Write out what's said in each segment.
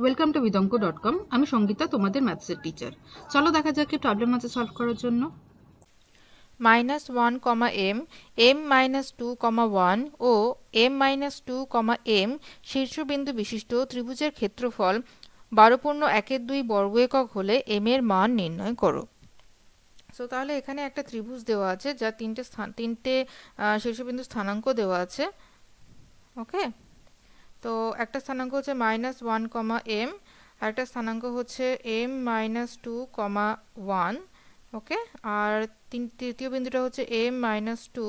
welcome to Bidanka dot com আমি সঙ্গীতা তোমাদের ম্যাথসের teacher চলো দেখা যাক প্রবলেম আছে সলভ করার জন্য minus one comma M M minus two comma one ও M minus two comma M শীর্ষবিন্দু বিশিষ্ট ত্রিভুজের ক্ষেত্রফল বারো পূর্ণ একের দুই বর্গ একক হলে এম এর মান নির্ণয় করো সো তাহলে এখানে একটা ত্রিভুজ দেওয়া আছে যা তিনটে স্থান তিনটে শীর্ষবিন্দু স্থানাঙ্ক দেওয়া আছে ওকে তো একটা স্থানাঙ্ক হচ্ছে মাইনাস ওয়ান কমা এম আরেকটা স্থানাঙ্ক হচ্ছে M minus two comma one okay আর তিন তৃতীয় বিন্দুটা হচ্ছে M minus two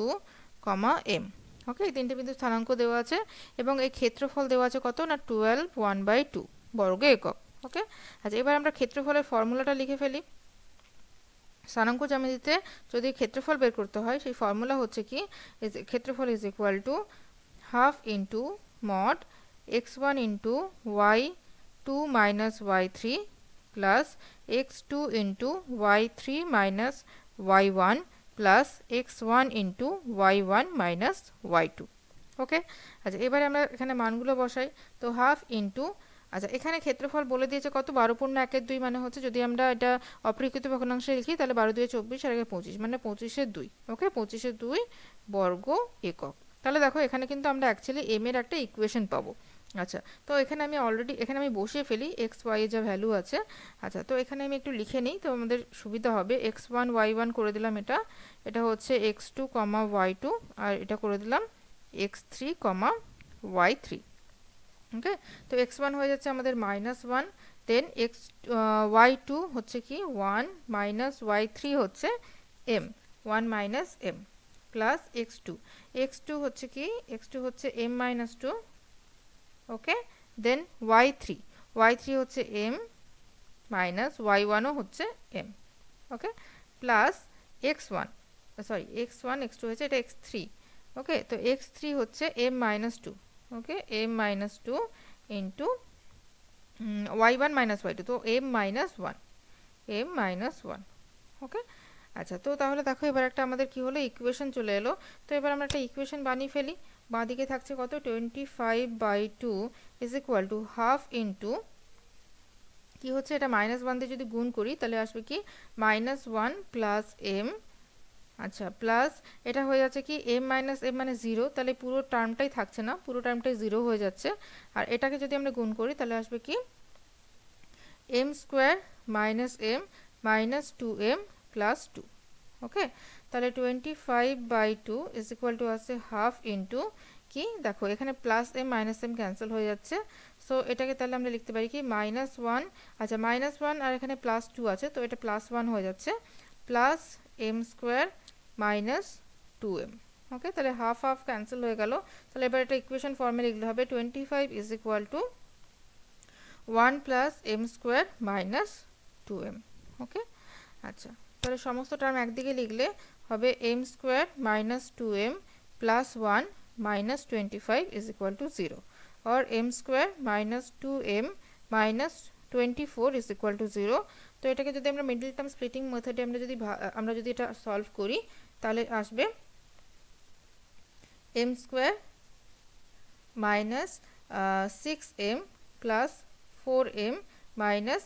comma M okay এই তিনটে বিন্দু স্থানাঙ্ক দেওয়া আছে এবং এই ক্ষেত্রফল দেওয়া আছে কত না টুয়েলভ ওয়ান বাই টু বর্গ একক ওকে আচ্ছা এবার আমরা ক্ষেত্রফলের ফর্মুলাটা লিখে ফেলি স্থানাঙ্ক জ্যামিতিতে যদি ক্ষেত্রফল বের করতে হয় সেই ফর্মুলা হচ্ছে কি ক্ষেত্রফল is equal to half into mod x1 into y2 minus y3 plus x2 into y3 minus y1 plus x1 into y1 minus y2 okay আচ্ছা এবারে আমরা এখানে মানগুলো বসাই তো হাফ ইন্টু আচ্ছা এখানে ক্ষেত্রফল বলে দিয়েছে কত বারো পূর্ণ একের দুই মানে হচ্ছে যদি আমরা এটা অপ্রকৃত ভগ্নাংশে লিখি তাহলে বারো দুয়ে চব্বিশ আর একে পঁচিশ মানে পঁচিশের দুই ওকে পঁচিশের দুই বর্গ একক তাহলে দেখো এখানে কিন্তু আমরা অ্যাকচুয়ালি এম এর একটা ইকুয়েশন পাবো আচ্ছা তো এখানে আমি অলরেডি এখানে আমি বসিয়ে ফেলি এক্স ওয়াইয়ের যা ভ্যালু আছে আচ্ছা তো এখানে আমি একটু লিখে নিই তো আমাদের সুবিধা হবে এক্স ওয়ান ওয়াই ওয়ান করে দিলাম এটা এটা হচ্ছে X two comma Y two আর এটা করে দিলাম X three comma Y three okay তো এক্স ওয়ান হয়ে যাচ্ছে আমাদের minus one then X Y two হচ্ছে কি ওয়ান মাইনাস ওয়াই থ্রি হচ্ছে M one minus M plus X two X two হচ্ছে কি এক্স টু হচ্ছে M minus two okay then Y three Y three হচ্ছে এম মাইনাস ওয়াই ওয়ানও হচ্ছে M okay plus x one sorry X one X two হচ্ছে এটা X three okay তো X three হচ্ছে M minus two okay M minus two into Y one minus Y two তো M minus one M minus one okay আচ্ছা তো তাহলে দেখো এবার একটা আমাদের কি হলো ইকুয়েশন চলে এলো তো এবার আমরা একটা ইকুয়েশন বানিয়ে ফেলি বাঁদিকে থাকছে কত twenty five by two is equal to half into কী হচ্ছে এটা মাইনাস ওয়ান দিয়ে যদি গুণ করি তাহলে আসবে কি মাইনাস ওয়ান প্লাস এম আচ্ছা প্লাস এটা হয়ে যাচ্ছে কি এম মাইনাস এম মানে জিরো তাহলে পুরো টার্মটাই থাকছে না পুরো টার্মটাই জিরো হয়ে যাচ্ছে আর এটাকে যদি আমরা গুণ করি তাহলে আসবে কি M square minus M minus two M plus two okay তাহলে twenty five by two is equal to আছে হাফ ইন্টু কি দেখো এখানে plus M minus M cancel হয়ে যাচ্ছে সো এটাকে তাহলে আমরা লিখতে পারি কি মাইনাস ওয়ান আচ্ছা মাইনাস ওয়ান আর এখানে প্লাস টু আছে তো এটা প্লাস ওয়ান হয়ে যাচ্ছে plus M square minus two M okay তাহলে হাফ হাফ ক্যান্সেল হয়ে গেল তাহলে এবার এটা ইকুয়েশন ফর্মে লিখলে হবে twenty five is equal to one plus M square minus two M okay আচ্ছা তাহলে সমস্ত টার্ম একদিকে লিখলে হবে M square minus two M plus one minus twenty five is equal to zero or M square minus two M minus twenty four is equal to zero তো এটাকে যদি আমরা মিডল টার্ম স্প্লিটিং মেথডে আমরা যদি আমরা যদি এটা সলভ করি তাহলে আসবে M square minus six M plus four M minus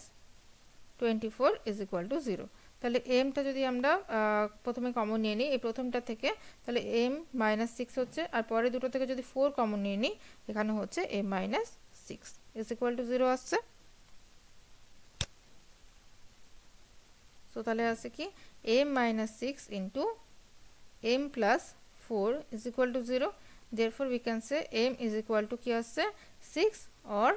twenty four is equal to zero তাহলে এমটা যদি আমরা প্রথমে কমন নিয়ে নিই এই প্রথমটা থেকে তাহলে এম মাইনাস সিক্স হচ্ছে আর পরে দুটো থেকে যদি ফোর কমন নিয়ে নিই এখানে হচ্ছে M minus six is equal to zero আসছে তো তাহলে আছে কি M minus six into M plus four is equal to zero therefore we can say M is equal to কী আসছে six or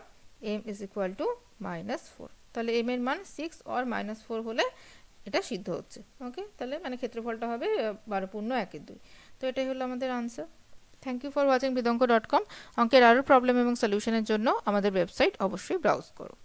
M is equal to minus four তাহলে M এর মান সিক্স অর মাইনাস ফোর হলে এটা সিদ্ধ হচ্ছে ওকে তাহলে মানে ক্ষেত্রফলটা হবে বারো পূর্ণ একের দুই তো এটাই হলো আমাদের answer thank you for watching Bidanka dot com অঙ্কের আরও প্রবলেম এবং সলিউশনের জন্য আমাদের ওয়েবসাইট অবশ্যই ব্রাউজ করো